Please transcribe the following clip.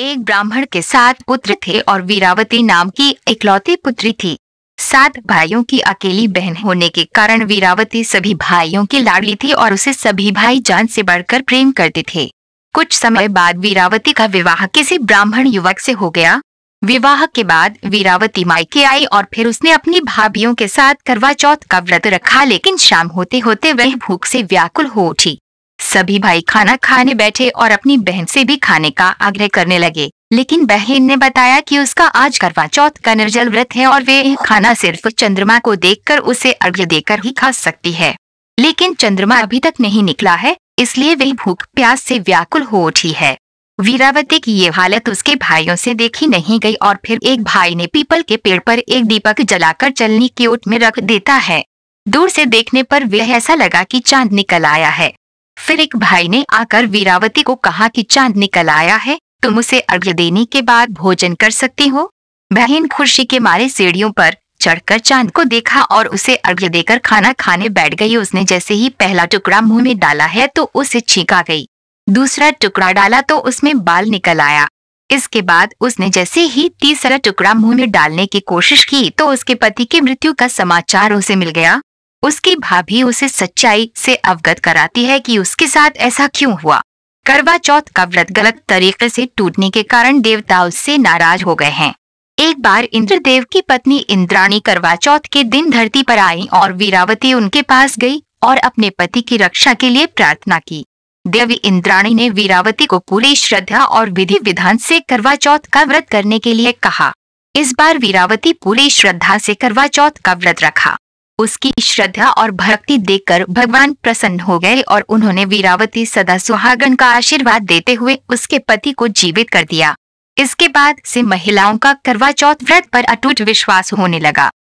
एक ब्राह्मण के सात पुत्र थे और वीरावती नाम की इकलौती पुत्री थी सात भाइयों की अकेली बहन होने के कारण वीरावती सभी भाइयों की लाडली थी और उसे सभी भाई जान से बढ़कर प्रेम करते थे कुछ समय बाद वीरावती का विवाह किसी ब्राह्मण युवक से हो गया विवाह के बाद वीरावती मायके आई और फिर उसने अपनी भाभियों के साथ करवा चौथ का व्रत रखा लेकिन शाम होते होते वह भूख से व्याकुल हो उठी सभी भाई खाना खाने बैठे और अपनी बहन से भी खाने का आग्रह करने लगे लेकिन बहन ने बताया कि उसका आज करवा चौथ का निर्जल व्रत है और वे खाना सिर्फ चंद्रमा को देखकर उसे अर्घ्य देकर ही खा सकती है लेकिन चंद्रमा अभी तक नहीं निकला है इसलिए वे भूख प्यास से व्याकुल हो उठी है वीरावती की ये हालत उसके भाइयों से देखी नहीं गई और फिर एक भाई ने पीपल के पेड़ पर एक दीपक जलाकर चलनी की ओट में रख देता है दूर से देखने पर वह ऐसा लगा कि चांद निकल आया है फिर एक भाई ने आकर वीरावती को कहा कि चांद निकल आया है तुम उसे अर्घ्य देने के बाद भोजन कर सकती हो बहन खुशी के मारे सीढ़ियों पर चढ़कर चांद को देखा और उसे अर्घ्य देकर खाना खाने बैठ गई उसने जैसे ही पहला टुकड़ा मुंह में डाला है तो उसे छींका गई दूसरा टुकड़ा डाला तो उसमें बाल निकल आया इसके बाद उसने जैसे ही तीसरा टुकड़ा मुंह में डालने की कोशिश की तो उसके पति की मृत्यु का समाचार उसे मिल गया उसकी भाभी उसे सच्चाई से अवगत कराती है कि उसके साथ ऐसा क्यों हुआ करवा चौथ का व्रत गलत तरीके से टूटने के कारण देवता उससे नाराज हो गए हैं एक बार इंद्रदेव की पत्नी इंद्राणी करवा चौथ के दिन धरती पर आई और वीरावती उनके पास गई और अपने पति की रक्षा के लिए प्रार्थना की देवी इंद्राणी ने वीरावती को पूरी श्रद्धा और विधि विधान से करवा चौथ का व्रत करने के लिए कहा इस बार वीरावती पूरी श्रद्धा से करवा चौथ का व्रत रखा उसकी श्रद्धा और भक्ति देखकर भगवान प्रसन्न हो गए और उन्होंने वीरावती सदा सुहागन का आशीर्वाद देते हुए उसके पति को जीवित कर दिया इसके बाद से महिलाओं का करवा चौथ व्रत पर अटूट विश्वास होने लगा